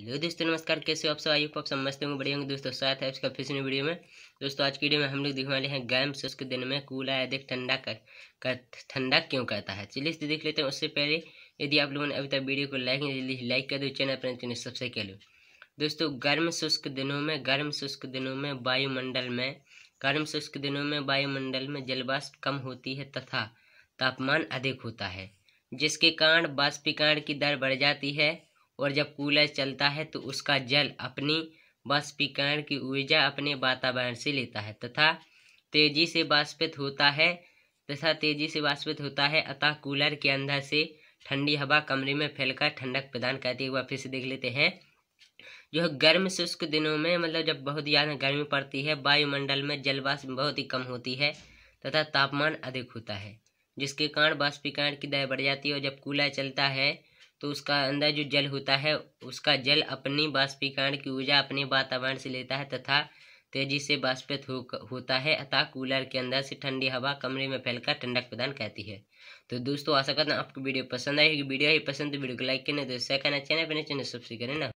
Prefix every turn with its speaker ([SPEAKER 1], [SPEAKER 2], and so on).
[SPEAKER 1] hello दोस्तों नमस्कार कैसे हो आप सब आइए आप सब मस्त होंगे बढ़िया होंगे दोस्तों साथ है इसका से वीडियो में दोस्तों आज की वीडियो में हम लोग दिखने वाले हैं गर्म शुष्क दिन में आया अधिक ठंडा कर ठंडा क्यों कहता है चलिए इसे देख लेते हैं उससे पहले यदि आप लोगों ने अभी तक वीडियो को लाइक नहीं लाइक कर दो चैनल पर तो चैनल सबसे कह लो दोस्तों गर्म शुष्क दिनों में गर्म शुष्क दिनों में वायुमंडल में गर्म शुष्क दिनों में वायुमंडल में जलवाष्प कम होती है तथा तापमान अधिक होता है जिसके कारण बाष्पीकरण की दर बढ़ जाती है और जब कूलर चलता है तो उसका जल अपनी बाष्पीकरण की ऊर्जा अपने वातावरण से लेता है तथा तेजी से बाष्पित होता है तथा तेजी से बाष्पित होता है अतः कूलर के अंदर से ठंडी हवा कमरे में फैलकर ठंडक प्रदान करती है एक बार फिर से देख लेते हैं जो गर्म शुष्क दिनों में मतलब जब बहुत ज़्यादा गर्मी पड़ती है वायुमंडल में जलवाष्प बहुत ही कम होती है तथा तापमान अधिक होता है जिसके कारण बाष्पीकरण की दर बढ़ जाती है और जब कूलर चलता है तो उसका अंदर जो जल होता है उसका जल अपनी बाष्पीकरण की ऊर्जा अपने वातावरण से लेता है तथा तेजी से बाष्पित हो, होता है अतः कूलर के अंदर से ठंडी हवा कमरे में फैलकर ठंडक प्रदान करती है तो दोस्तों आशा करता हूँ आपको वीडियो पसंद आएगी वीडियो ही पसंद तो वीडियो को लाइक करना दोस्तों करना चैनल अपने चैनल सब्सक्राइब ना